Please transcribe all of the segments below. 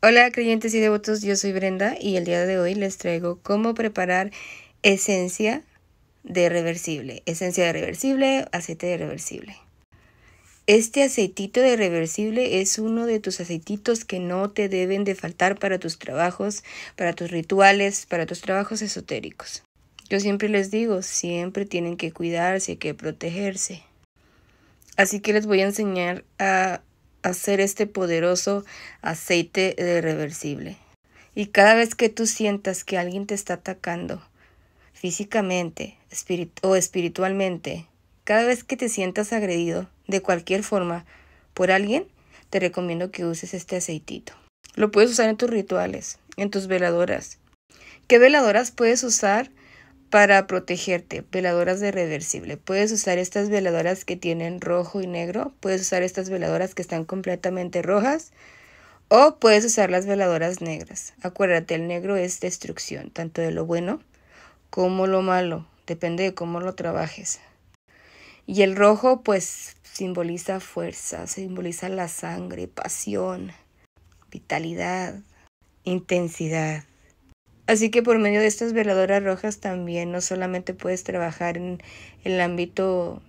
Hola creyentes y devotos, yo soy Brenda y el día de hoy les traigo cómo preparar esencia de reversible, esencia de reversible, aceite de reversible. Este aceitito de reversible es uno de tus aceititos que no te deben de faltar para tus trabajos, para tus rituales, para tus trabajos esotéricos. Yo siempre les digo, siempre tienen que cuidarse, que protegerse. Así que les voy a enseñar a hacer este poderoso aceite irreversible reversible. Y cada vez que tú sientas que alguien te está atacando físicamente o espiritualmente, cada vez que te sientas agredido de cualquier forma por alguien, te recomiendo que uses este aceitito. Lo puedes usar en tus rituales, en tus veladoras. ¿Qué veladoras puedes usar para protegerte. Veladoras de reversible. Puedes usar estas veladoras que tienen rojo y negro. Puedes usar estas veladoras que están completamente rojas. O puedes usar las veladoras negras. Acuérdate, el negro es destrucción, tanto de lo bueno como lo malo. Depende de cómo lo trabajes. Y el rojo, pues, simboliza fuerza, simboliza la sangre, pasión, vitalidad, intensidad. Así que por medio de estas veladoras rojas también no solamente puedes trabajar en el ámbito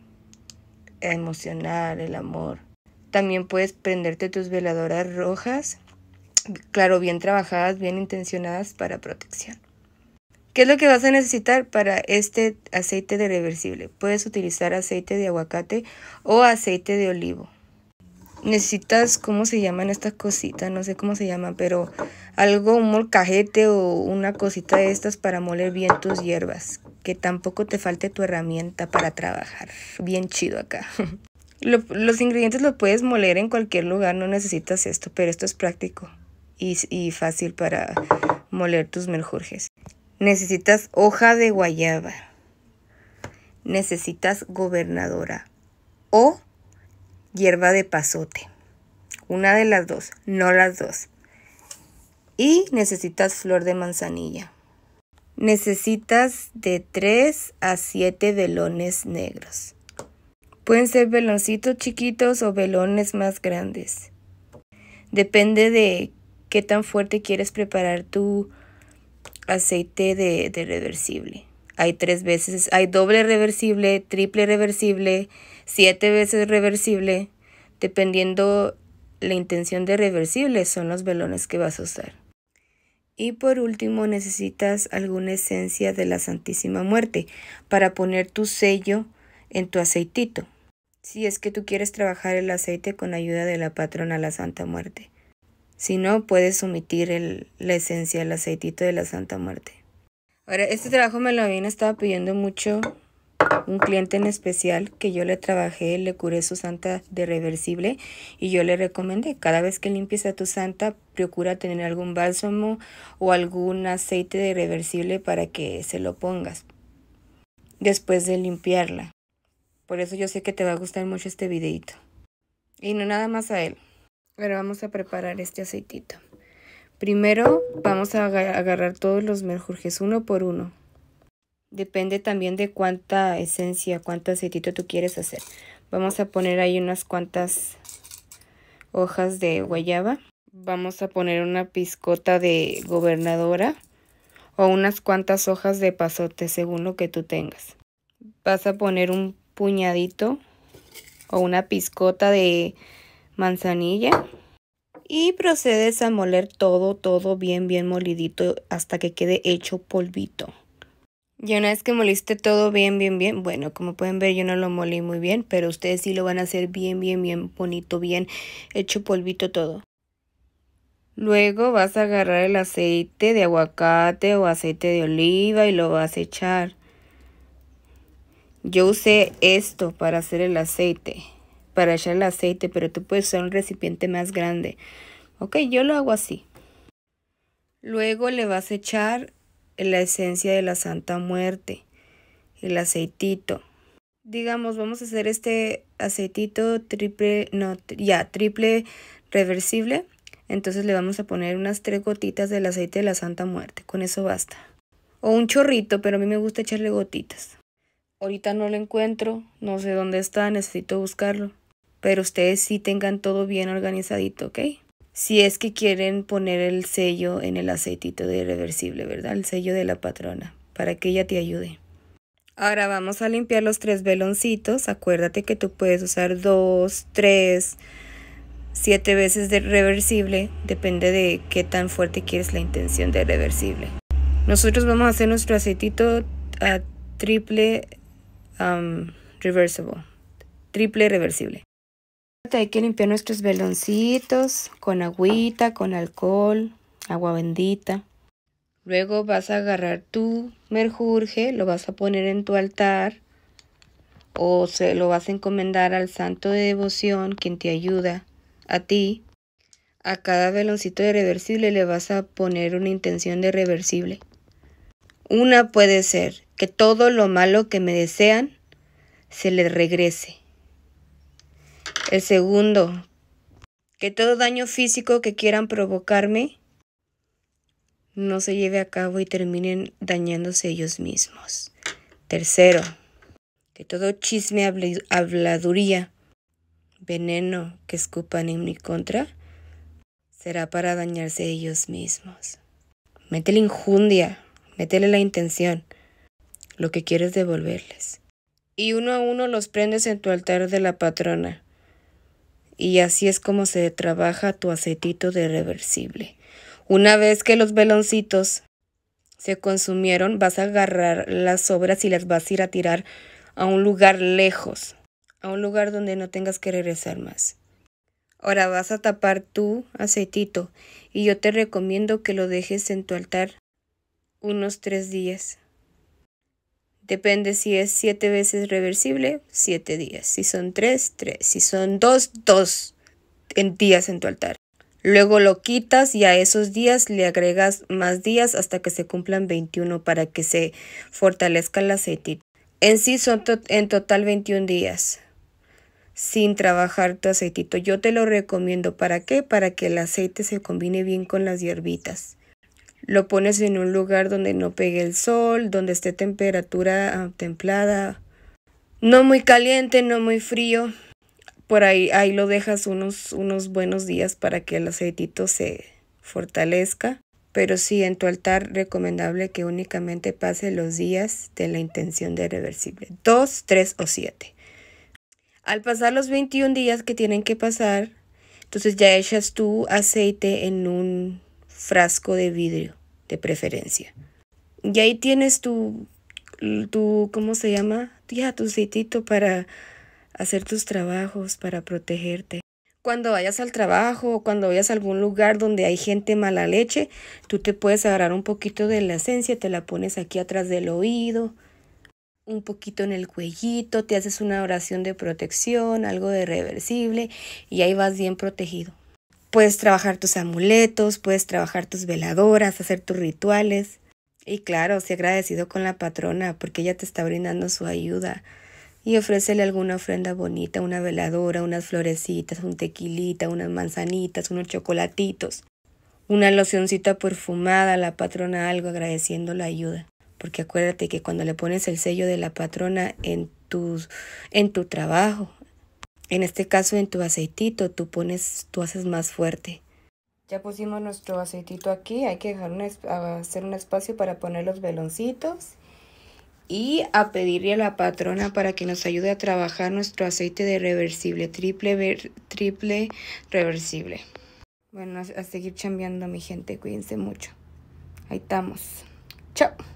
emocional, el amor, también puedes prenderte tus veladoras rojas, claro, bien trabajadas, bien intencionadas para protección. ¿Qué es lo que vas a necesitar para este aceite de reversible? Puedes utilizar aceite de aguacate o aceite de olivo necesitas, ¿cómo se llaman estas cositas? No sé cómo se llaman, pero algo, un molcajete o una cosita de estas para moler bien tus hierbas. Que tampoco te falte tu herramienta para trabajar. Bien chido acá. los ingredientes los puedes moler en cualquier lugar, no necesitas esto, pero esto es práctico y, fácil para moler tus menjurjes. Necesitas hoja de guayaba. Necesitas gobernadora o hierba de pasote. Una de las dos, no las dos. Y necesitas flor de manzanilla. Necesitas de 3 a 7 velones negros. Pueden ser veloncitos chiquitos o velones más grandes. Depende de qué tan fuerte quieres preparar tu aceite de, de reversible. Hay tres veces, hay doble reversible, triple reversible, siete veces reversible. Dependiendo la intención de reversible son los velones que vas a usar. Y por último necesitas alguna esencia de la Santísima Muerte para poner tu sello en tu aceitito. Si es que tú quieres trabajar el aceite con ayuda de la patrona la Santa Muerte. Si no, puedes omitir la esencia, el aceitito de la Santa Muerte. Ahora, este trabajo me lo habían estado pidiendo mucho un cliente en especial que yo le trabajé, le curé su santa de reversible y yo le recomendé, cada vez que limpies a tu santa, procura tener algún bálsamo o algún aceite de reversible para que se lo pongas después de limpiarla. Por eso yo sé que te va a gustar mucho este videito. Y no nada más a él. Pero vamos a preparar este aceitito. Primero vamos a agarrar todos los menjurjes uno por uno. Depende también de cuánta esencia, cuánto aceitito tú quieres hacer. Vamos a poner ahí unas cuantas hojas de guayaba. Vamos a poner una piscota de gobernadora o unas cuantas hojas de pasote según lo que tú tengas. Vas a poner un puñadito o una piscota de manzanilla y procedes a moler todo, todo bien, bien molidito hasta que quede hecho polvito. Y una vez que moliste todo bien, bien, bien, bueno, como pueden ver yo no lo molí muy bien, pero ustedes sí lo van a hacer bien, bien, bien bonito, bien hecho polvito todo. Luego vas a agarrar el aceite de aguacate o aceite de oliva y lo vas a echar. Yo usé esto para hacer el aceite para echar el aceite, pero tú puedes usar un recipiente más grande. Ok, yo lo hago así. Luego le vas a echar la esencia de la Santa Muerte, el aceitito. Digamos, vamos a hacer este aceitito triple, no, ya, triple reversible. Entonces le vamos a poner unas tres gotitas del aceite de la Santa Muerte. Con eso basta. O un chorrito, pero a mí me gusta echarle gotitas. Ahorita no lo encuentro, no sé dónde está, necesito buscarlo pero ustedes sí tengan todo bien organizadito, ¿ok? Si es que quieren poner el sello en el aceitito de reversible, ¿verdad? El sello de la patrona, para que ella te ayude. Ahora vamos a limpiar los tres veloncitos. Acuérdate que tú puedes usar dos, tres, siete veces de reversible. Depende de qué tan fuerte quieres la intención de reversible. Nosotros vamos a hacer nuestro aceitito a triple um, reversible. Triple reversible. Hay que limpiar nuestros veloncitos con agüita, con alcohol, agua bendita. Luego vas a agarrar tu merjurje, lo vas a poner en tu altar o se lo vas a encomendar al santo de devoción quien te ayuda a ti. A cada veloncito de reversible le vas a poner una intención de reversible. Una puede ser que todo lo malo que me desean se les regrese. El segundo, que todo daño físico que quieran provocarme no se lleve a cabo y terminen dañándose ellos mismos. Tercero, que todo chisme, habladuría, veneno que escupan en mi contra, será para dañarse ellos mismos. Métele injundia, métele la intención, lo que quieres devolverles. Y uno a uno los prendes en tu altar de la patrona y así es como se trabaja tu acetito de reversible. Una vez que los veloncitos se consumieron, vas a agarrar las sobras y las vas a ir a tirar a un lugar lejos, a un lugar donde no tengas que regresar más. Ahora vas a tapar tu aceitito y yo te recomiendo que lo dejes en tu altar unos tres días. Depende si es siete veces reversible, siete días. Si son tres, tres. Si son dos, dos en días en tu altar. Luego lo quitas y a esos días le agregas más días hasta que se cumplan 21 para que se fortalezca el aceitito. En sí son en total 21 días sin trabajar tu aceitito. Yo te lo recomiendo. ¿Para qué? Para que el aceite se combine bien con las hierbitas lo pones en un lugar donde no pegue el sol, donde esté temperatura ah, templada, no muy caliente, no muy frío. Por ahí, ahí lo dejas unos, unos buenos días para que el aceitito se fortalezca. Pero sí, en tu altar recomendable que únicamente pase los días de la intención de reversible. Dos, tres o siete. Al pasar los 21 días que tienen que pasar, entonces ya echas tu aceite en un frasco de vidrio de preferencia. Y ahí tienes tu, tu ¿cómo se llama? Ya, tu citito para hacer tus trabajos, para protegerte. Cuando vayas al trabajo o cuando vayas a algún lugar donde hay gente mala leche, tú te puedes agarrar un poquito de la esencia, te la pones aquí atrás del oído, un poquito en el cuellito, te haces una oración de protección, algo de reversible y ahí vas bien protegido. Puedes trabajar tus amuletos, puedes trabajar tus veladoras, hacer tus rituales. Y claro, sé agradecido con la patrona porque ella te está brindando su ayuda. Y ofrécele alguna ofrenda bonita, una veladora, unas florecitas, un tequilita, unas manzanitas, unos chocolatitos, una locioncita perfumada, a la patrona algo agradeciendo la ayuda. Porque acuérdate que cuando le pones el sello de la patrona en tus en tu trabajo, en este caso en tu aceitito tú pones, tú haces más fuerte. Ya pusimos nuestro aceitito aquí, hay que dejar hacer un espacio para poner los veloncitos y a pedirle a la patrona para que nos ayude a trabajar nuestro aceite de reversible, triple, triple reversible. Bueno, a seguir chambeando mi gente, cuídense mucho. Ahí estamos. Chao.